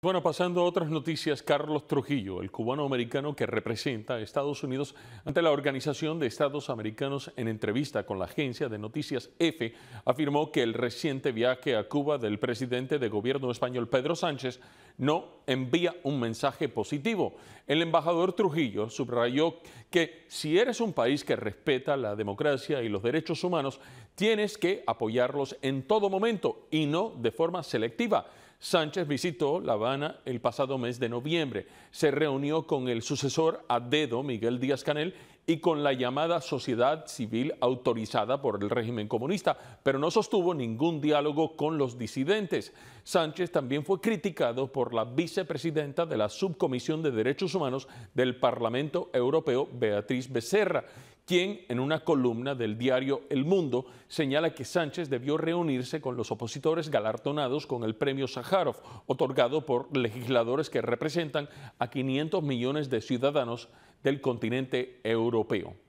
Bueno, pasando a otras noticias, Carlos Trujillo, el cubano-americano que representa a Estados Unidos ante la Organización de Estados Americanos en entrevista con la agencia de noticias EFE, afirmó que el reciente viaje a Cuba del presidente de gobierno español Pedro Sánchez no envía un mensaje positivo. El embajador Trujillo subrayó que si eres un país que respeta la democracia y los derechos humanos, tienes que apoyarlos en todo momento y no de forma selectiva. Sánchez visitó La Habana el pasado mes de noviembre. Se reunió con el sucesor a dedo, Miguel Díaz Canel, y con la llamada sociedad civil autorizada por el régimen comunista, pero no sostuvo ningún diálogo con los disidentes. Sánchez también fue criticado por la vicepresidenta de la Subcomisión de Derechos Humanos del Parlamento Europeo, Beatriz Becerra, quien en una columna del diario El Mundo señala que Sánchez debió reunirse con los opositores galardonados con el premio Sájarov, otorgado por legisladores que representan a 500 millones de ciudadanos del continente europeo.